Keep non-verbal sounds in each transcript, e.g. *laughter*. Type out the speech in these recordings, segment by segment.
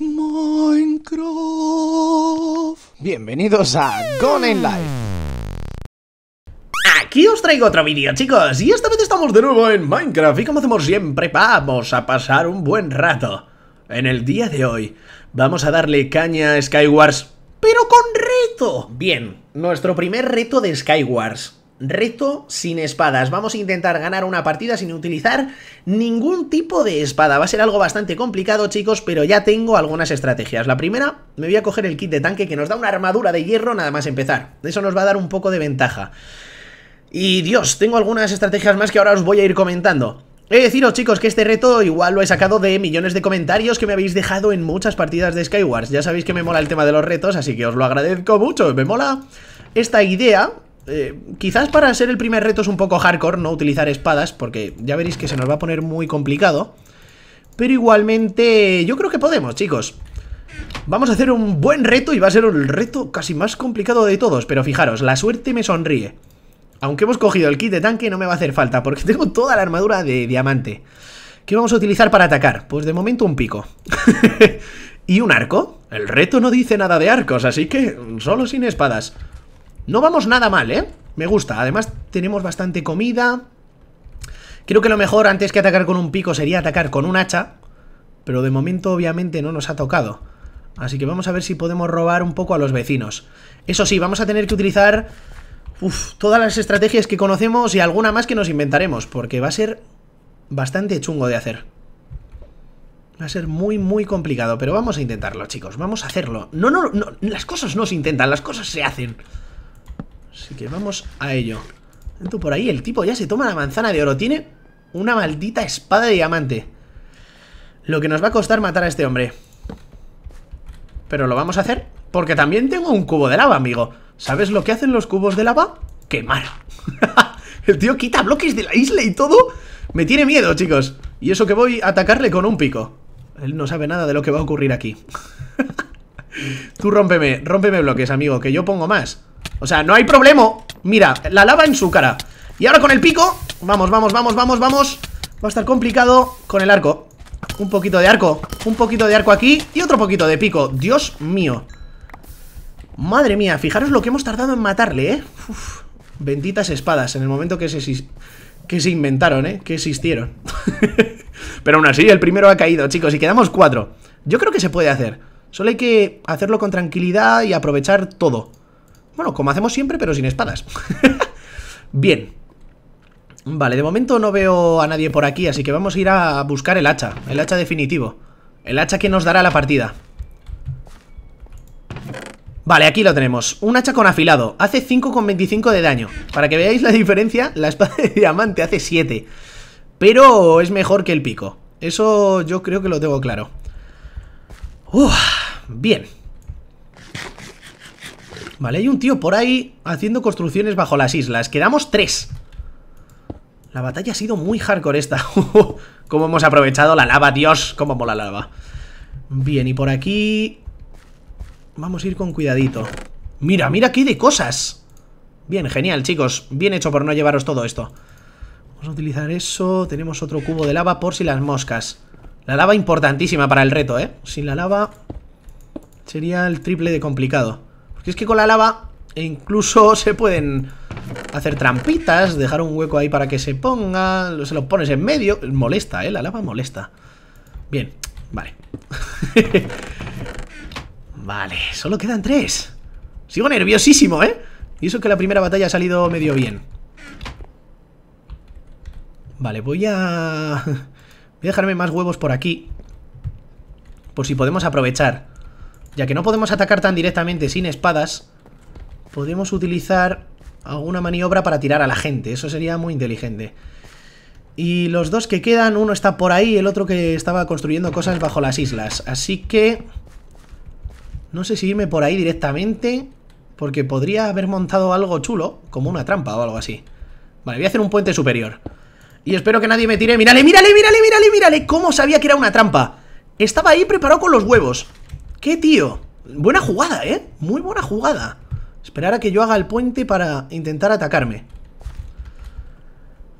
Minecraft. Bienvenidos a Gone in Life. Aquí os traigo otro vídeo chicos y esta vez estamos de nuevo en Minecraft y como hacemos siempre vamos a pasar un buen rato. En el día de hoy vamos a darle caña a Skywars pero con reto. Bien, nuestro primer reto de Skywars reto sin espadas. Vamos a intentar ganar una partida sin utilizar ningún tipo de espada. Va a ser algo bastante complicado, chicos, pero ya tengo algunas estrategias. La primera, me voy a coger el kit de tanque que nos da una armadura de hierro nada más empezar. Eso nos va a dar un poco de ventaja. Y Dios, tengo algunas estrategias más que ahora os voy a ir comentando. He de deciros chicos que este reto igual lo he sacado de millones de comentarios que me habéis dejado en muchas partidas de Skywars Ya sabéis que me mola el tema de los retos, así que os lo agradezco mucho, me mola esta idea eh, quizás para ser el primer reto es un poco hardcore no utilizar espadas, porque ya veréis que se nos va a poner muy complicado. Pero igualmente yo creo que podemos, chicos. Vamos a hacer un buen reto y va a ser el reto casi más complicado de todos. Pero fijaros, la suerte me sonríe. Aunque hemos cogido el kit de tanque no me va a hacer falta, porque *laughs* tengo toda la armadura de diamante. ¿Qué vamos a utilizar para atacar? Pues de momento un pico. *laughs* ¿Y un arco? El reto no dice nada de arcos, así que solo sin espadas. No vamos nada mal, ¿eh? Me gusta. Además, tenemos bastante comida. Creo que lo mejor antes que atacar con un pico sería atacar con un hacha. Pero de momento, obviamente, no nos ha tocado. Así que vamos a ver si podemos robar un poco a los vecinos. Eso sí, vamos a tener que utilizar... todas las estrategias que conocemos y alguna más que nos inventaremos. Porque va a ser bastante chungo de hacer. Va a ser muy, muy complicado, pero vamos a intentarlo, chicos. Vamos a hacerlo. No, no, no, las cosas no se intentan, las cosas se hacen. Así que vamos a ello. Tú por ahí, el tipo ya se toma la manzana de oro. Tiene una maldita espada de diamante. Lo que nos va a costar matar a este hombre. Pero lo vamos a hacer porque también tengo un cubo de lava, amigo. ¿Sabes lo que hacen los cubos de lava? Quemar. *laughs* el tío quita bloques de la isla y todo. Me tiene miedo, chicos. Y eso que voy a atacarle con un pico. Él no sabe nada de lo que va a ocurrir aquí. *laughs* Tú rómpeme, rómpeme bloques, amigo, que yo pongo más. O sea, no hay problema Mira, la lava en su cara Y ahora con el pico Vamos, vamos, vamos, vamos, vamos Va a estar complicado con el arco Un poquito de arco Un poquito de arco aquí Y otro poquito de pico Dios mío Madre mía, fijaros lo que hemos tardado en matarle, ¿eh? benditas espadas En el momento que se, que se inventaron, ¿eh? Que existieron *laughs* Pero aún así, el primero ha caído, chicos Y quedamos cuatro Yo creo que se puede hacer Solo hay que hacerlo con tranquilidad y aprovechar todo bueno, como hacemos siempre, pero sin espadas. *laughs* Bien. Vale, de momento no veo a nadie por aquí, así que vamos a ir a buscar el hacha. El hacha definitivo. El hacha que nos dará la partida. Vale, aquí lo tenemos. Un hacha con afilado. Hace 5,25 de daño. Para que veáis la diferencia, la espada de *laughs* diamante hace 7. Pero es mejor que el pico. Eso yo creo que lo tengo claro. Uf, bien. Vale, hay un tío por ahí haciendo construcciones bajo las islas. Quedamos tres. La batalla ha sido muy hardcore esta. *laughs* Como hemos aprovechado la lava, Dios. Cómo mola la lava. Bien, y por aquí... Vamos a ir con cuidadito. Mira, mira aquí de cosas. Bien, genial, chicos. Bien hecho por no llevaros todo esto. Vamos a utilizar eso. Tenemos otro cubo de lava por si las moscas. La lava importantísima para el reto, ¿eh? Sin la lava sería el triple de complicado es que con la lava incluso *laughs* se pueden hacer trampitas, dejar un hueco ahí para que se ponga, se lo pones en medio. Molesta, ¿eh? La lava molesta. Bien, vale. *laughs* vale, solo quedan tres. Sigo nerviosísimo, ¿eh? Y eso que la primera batalla ha salido medio bien. Vale, voy a... *laughs* Voy a dejarme más huevos por aquí. Por si podemos aprovechar ya que no podemos atacar tan directamente sin espadas, podemos utilizar alguna maniobra para tirar a la gente. Eso sería muy inteligente. Y los dos que quedan, uno está por ahí, el otro que estaba construyendo cosas bajo las islas. Así que... No sé si irme por ahí directamente, porque podría haber montado algo chulo, como una trampa o algo así. Vale, voy a hacer un puente superior. Y espero que nadie me tire. ¡Mírale, mírale, mírale, mírale, mírale! ¿Cómo sabía que era una trampa? Estaba ahí preparado con los huevos. ¡Qué tío! Buena jugada, ¿eh? Muy buena jugada. Esperar a que yo haga el puente para intentar atacarme.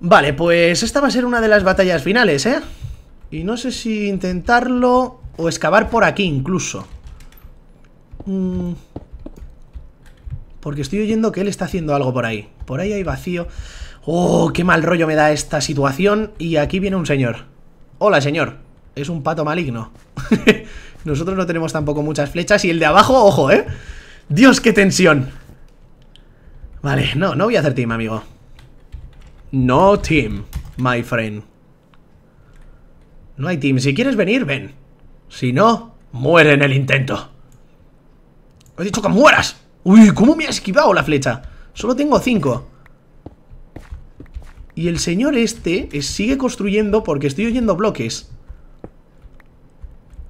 Vale, pues esta va a ser una de las batallas finales, ¿eh? Y no sé si intentarlo o excavar por aquí incluso. Mm. Porque estoy oyendo que él está haciendo algo por ahí. Por ahí hay vacío. ¡Oh, qué mal rollo me da esta situación! Y aquí viene un señor. Hola, señor. Es un pato maligno. *laughs* Nosotros no tenemos tampoco muchas flechas Y el de abajo, ojo, ¿eh? Dios, qué tensión Vale, no, no voy a hacer team, amigo No team, my friend No hay team Si quieres venir, ven Si no, muere en el intento He dicho que mueras Uy, cómo me ha esquivado la flecha Solo tengo cinco Y el señor este sigue construyendo Porque estoy oyendo bloques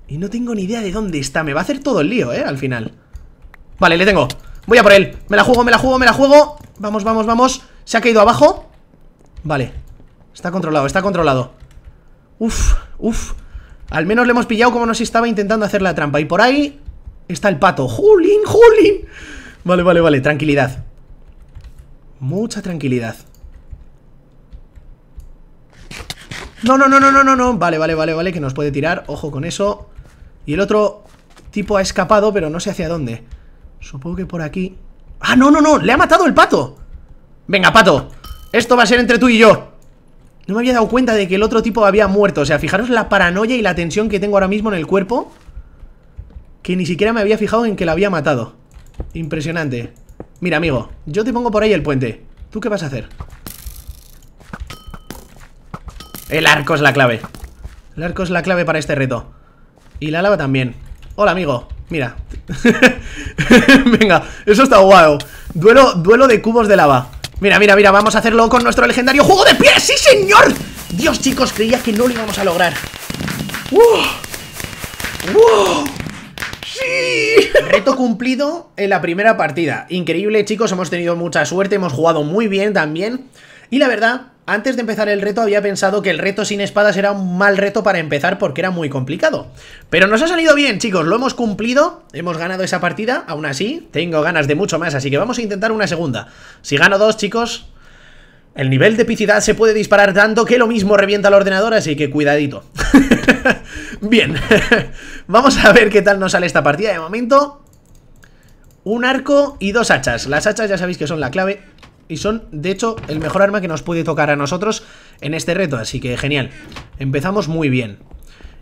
y no tengo ni idea de dónde está. Me va a hacer todo el lío, ¿eh? Al final. Vale, le tengo. Voy a por él. Me la juego, me la juego, me la juego. Vamos, vamos, vamos. Se ha caído abajo. Vale. Está controlado, está controlado. Uf, uf. Al menos le hemos pillado como nos estaba intentando hacer la trampa. Y por ahí está el pato. ¡Julín, Julín! Vale, vale, vale. Tranquilidad. Mucha tranquilidad. No, no, no, no, no, no, no. Vale, vale, vale, vale. Que nos puede tirar. Ojo con eso. Y el otro tipo ha escapado, pero no sé hacia dónde. Supongo que por aquí... ¡Ah, no, no, no! ¡Le ha matado el pato! Venga, pato. Esto va a ser entre tú y yo. No me había dado cuenta de que el otro tipo había muerto. O sea, fijaros la paranoia y la tensión que tengo ahora mismo en el cuerpo. Que ni siquiera me había fijado en que la había matado. Impresionante. Mira, amigo, yo te pongo por ahí el puente. ¿Tú qué vas a hacer? El arco es la clave. El arco es la clave para este reto. Y la lava también. Hola, amigo. Mira. *laughs* Venga, eso está guau. Duelo, duelo de cubos de lava. Mira, mira, mira, vamos a hacerlo con nuestro legendario juego de pies. ¡Sí, señor! Dios, chicos, creía que no lo íbamos a lograr. ¡Wow! ¡Wow! ¡Sí! *laughs* Reto cumplido en la primera partida. Increíble, chicos. Hemos tenido mucha suerte. Hemos jugado muy bien también. Y la verdad, antes de empezar el reto había pensado que el reto sin espadas era un mal reto para empezar porque era muy complicado. Pero nos ha salido bien, chicos, lo hemos cumplido, hemos ganado esa partida, aún así tengo ganas de mucho más, así que vamos a intentar una segunda. Si gano dos, chicos, el nivel de epicidad se puede disparar tanto que lo mismo revienta el ordenador, así que cuidadito. *laughs* bien, *laughs* vamos a ver qué tal nos sale esta partida de momento. Un arco y dos hachas. Las hachas ya sabéis que son la clave y son, de hecho, el mejor arma que nos puede tocar a nosotros en este reto, así que genial. Empezamos muy bien.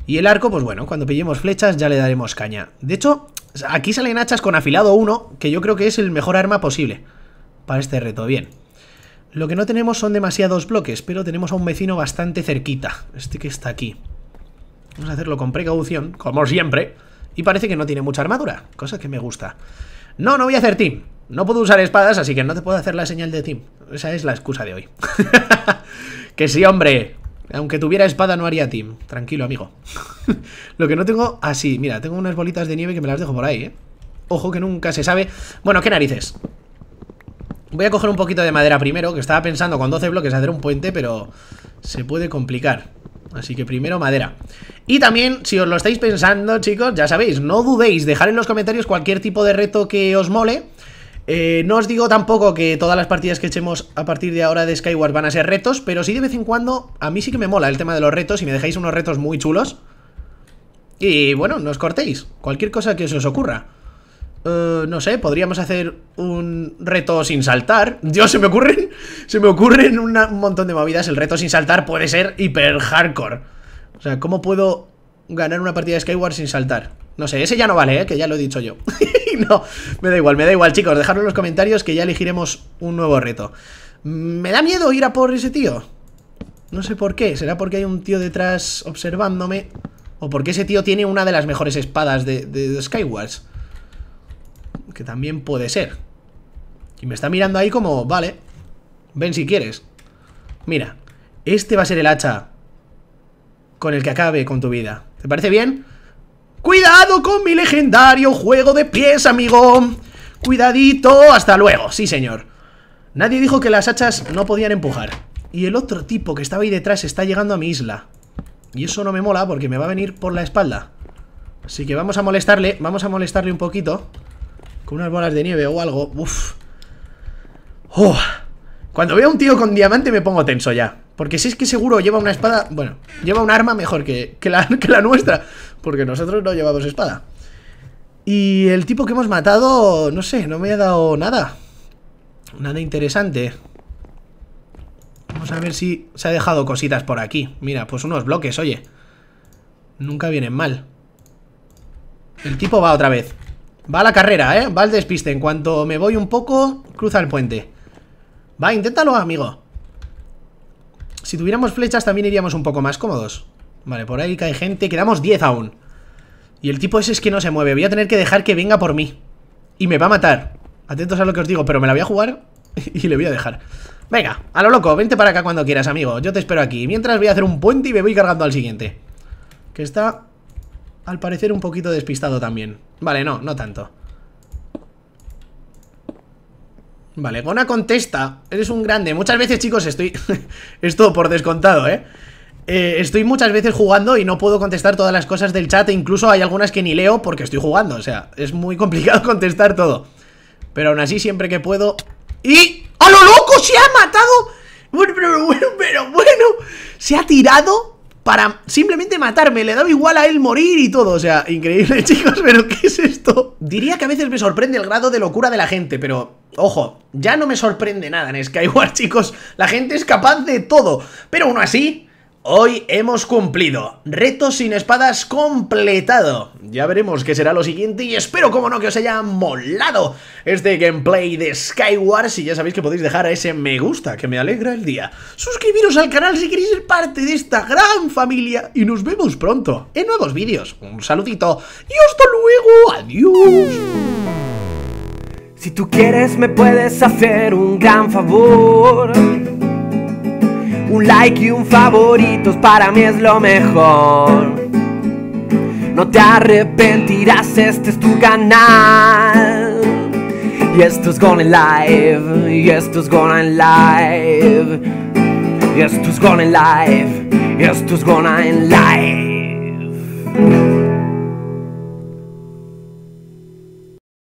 Y el arco, pues bueno, cuando pillemos flechas ya le daremos caña. De hecho, aquí salen hachas con afilado 1, que yo creo que es el mejor arma posible para este reto. Bien. Lo que no tenemos son demasiados bloques, pero tenemos a un vecino bastante cerquita. Este que está aquí. Vamos a hacerlo con precaución, como siempre. Y parece que no tiene mucha armadura, cosa que me gusta. No, no voy a hacer team. No puedo usar espadas, así que no te puedo hacer la señal de team. Esa es la excusa de hoy. *laughs* que sí, hombre. Aunque tuviera espada no haría team. Tranquilo, amigo. *laughs* Lo que no tengo... Así, ah, mira, tengo unas bolitas de nieve que me las dejo por ahí, ¿eh? Ojo que nunca se sabe. Bueno, qué narices. Voy a coger un poquito de madera primero, que estaba pensando con 12 bloques hacer un puente, pero se puede complicar. Así que primero madera. Y también, si os lo estáis pensando, chicos, ya sabéis, no dudéis, dejar en los comentarios cualquier tipo de reto que os mole eh, no os digo tampoco que todas las partidas que echemos a partir de ahora de Skyward van a ser retos, pero sí de vez en cuando a mí sí que me mola el tema de los retos y me dejáis unos retos muy chulos. Y bueno, no os cortéis, cualquier cosa que se os ocurra. Eh, no sé, podríamos hacer un reto sin saltar. *laughs* Dios, se me ocurren, se me ocurren un montón de movidas. El reto sin saltar puede ser hiper hardcore. O sea, ¿cómo puedo ganar una partida de Skyward sin saltar? No sé, ese ya no vale, ¿eh? que ya lo he dicho yo. *laughs* no, me da igual, me da igual, chicos. Dejadlo en los comentarios que ya elegiremos un nuevo reto. Me da miedo ir a por ese tío. No sé por qué. ¿Será porque hay un tío detrás observándome? ¿O porque ese tío tiene una de las mejores espadas de, de, de Skywars? Que también puede ser. Y me está mirando ahí como, vale, ven si quieres. Mira, este va a ser el hacha con el que acabe con tu vida. ¿Te parece bien? Cuidado con mi legendario juego de pies, amigo Cuidadito, hasta luego, sí señor Nadie dijo que las hachas no podían empujar Y el otro tipo que estaba ahí detrás está llegando a mi isla Y eso no me mola porque me va a venir por la espalda Así que vamos a molestarle, vamos a molestarle un poquito Con unas bolas de nieve o algo, Uf. oh. Cuando veo a un tío con diamante me pongo tenso ya porque si es que seguro lleva una espada, bueno, lleva un arma mejor que, la, la nuestra, porque nosotros no llevamos espada. Y el tipo que hemos matado, no sé, no me ha dado nada. Nada interesante. Vamos a ver si se ha dejado cositas por aquí. Mira, pues unos bloques, oye. Nunca vienen mal. El tipo va otra vez. Va a la carrera, ¿eh? Va al despiste. En cuanto me voy un poco, cruza el puente. Va, inténtalo, amigo. Si tuviéramos flechas también iríamos un poco más cómodos. Vale, por ahí cae gente. Quedamos 10 aún. Y el tipo ese es que no se mueve. Voy a tener que dejar que venga por mí. Y me va a matar. Atentos a lo que os digo, pero me la voy a jugar *laughs* y le voy a dejar. Venga, a lo loco, vente para acá cuando quieras, amigo. Yo te espero aquí. Mientras voy a hacer un puente y me voy cargando al siguiente. Que está, al parecer, un poquito despistado también. Vale, no, no tanto. Vale, Gona contesta. Eres un grande. Muchas veces, chicos, estoy... *laughs* Esto por descontado, ¿eh? ¿eh? Estoy muchas veces jugando y no puedo contestar todas las cosas del chat. E incluso hay algunas que ni leo porque estoy jugando. O sea, es muy *laughs* complicado contestar todo. Pero aún así, siempre que puedo... ¡Y! ¡A lo loco! ¡Se ha matado! Bueno, pero bueno, pero bueno. Se ha tirado para simplemente matarme. Le daba igual a él morir y todo. O sea, increíble, *laughs* chicos, pero ¿qué es esto? Diría que a veces me sorprende el grado de locura de la gente, pero ojo, ya no me sorprende nada en Skyward, *laughs* chicos. La gente es capaz de todo. Pero aún así, Hoy hemos cumplido. Reto sin espadas completado. Ya veremos qué será lo siguiente y espero, como no, que os haya molado este gameplay de Skywars. Y ya sabéis que podéis dejar ese me gusta, que me alegra el día. Suscribiros al canal si queréis ser parte de esta gran familia. Y nos vemos pronto en nuevos vídeos. Un saludito y hasta luego. Adiós. Si tú quieres me puedes hacer un gran favor un like y un favoritos para mí es lo mejor. No te arrepentirás, este es tu canal. Y esto es going Live, y esto es going Live. Y esto es going Live, y esto es going Live.